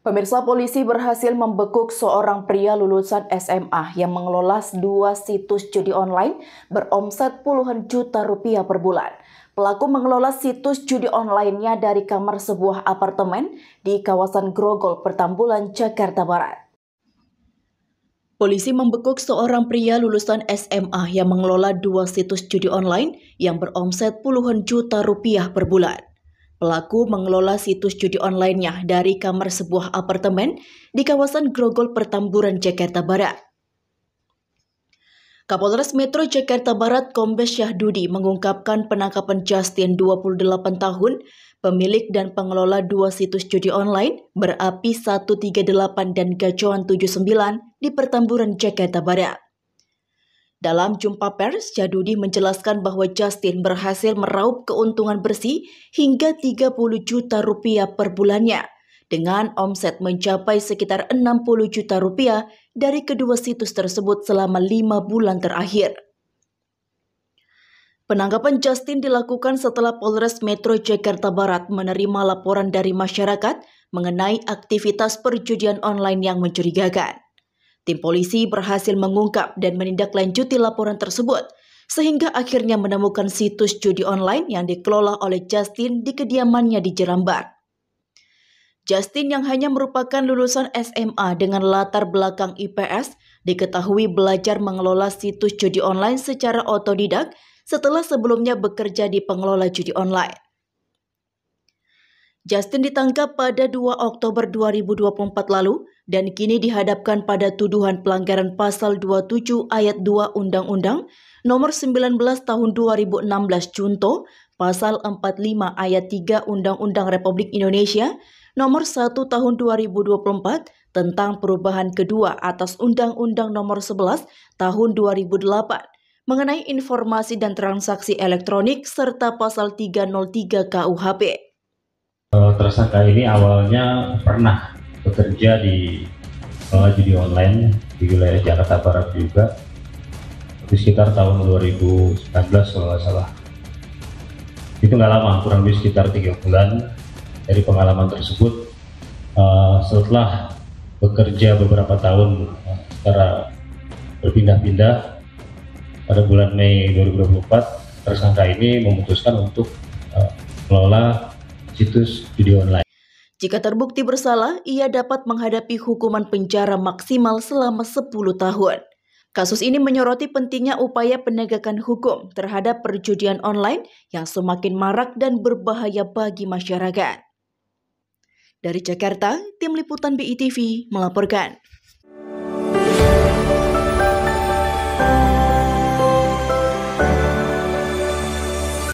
Pemirsa polisi berhasil membekuk seorang pria lulusan SMA yang mengelola dua situs judi online beromset puluhan juta rupiah per bulan. Pelaku mengelola situs judi online-nya dari kamar sebuah apartemen di kawasan Grogol, Pertambulan, Jakarta Barat. Polisi membekuk seorang pria lulusan SMA yang mengelola dua situs judi online yang beromset puluhan juta rupiah per bulan. Pelaku mengelola situs judi online-nya dari kamar sebuah apartemen di kawasan Grogol Pertamburan, Jakarta Barat. Kapolres Metro Jakarta Barat Kombes Syahdudi mengungkapkan penangkapan Justin 28 tahun, pemilik dan pengelola dua situs judi online berapi 138 dan gacoan 79 di Pertamburan, Jakarta Barat. Dalam jumpa pers, Jadudi menjelaskan bahwa Justin berhasil meraup keuntungan bersih hingga 30 juta rupiah per bulannya dengan omset mencapai sekitar 60 juta rupiah dari kedua situs tersebut selama lima bulan terakhir. Penangkapan Justin dilakukan setelah Polres Metro Jakarta Barat menerima laporan dari masyarakat mengenai aktivitas perjudian online yang mencurigakan. Tim polisi berhasil mengungkap dan menindaklanjuti laporan tersebut, sehingga akhirnya menemukan situs judi online yang dikelola oleh Justin di kediamannya di Jerambar. Justin yang hanya merupakan lulusan SMA dengan latar belakang IPS diketahui belajar mengelola situs judi online secara otodidak setelah sebelumnya bekerja di pengelola judi online. Justin ditangkap pada 2 Oktober 2024 lalu dan kini dihadapkan pada tuduhan pelanggaran pasal 27 ayat 2 Undang-Undang nomor 19 tahun 2016 Junto, pasal 45 ayat 3 Undang-Undang Republik Indonesia nomor 1 tahun 2024 tentang perubahan kedua atas Undang-Undang nomor 11 tahun 2008 mengenai informasi dan transaksi elektronik serta pasal 303 KUHP. Eh, tersangka ini awalnya pernah bekerja di uh, judi online di wilayah Jakarta Barat juga di sekitar tahun 2019 kalau nggak salah itu nggak lama kurang lebih sekitar tiga bulan dari pengalaman tersebut uh, setelah bekerja beberapa tahun secara berpindah-pindah pada bulan Mei 2024 tersangka ini memutuskan untuk uh, mengelola situs judi online. Jika terbukti bersalah, ia dapat menghadapi hukuman penjara maksimal selama 10 tahun. Kasus ini menyoroti pentingnya upaya penegakan hukum terhadap perjudian online yang semakin marak dan berbahaya bagi masyarakat. Dari Jakarta, tim liputan BITV melaporkan.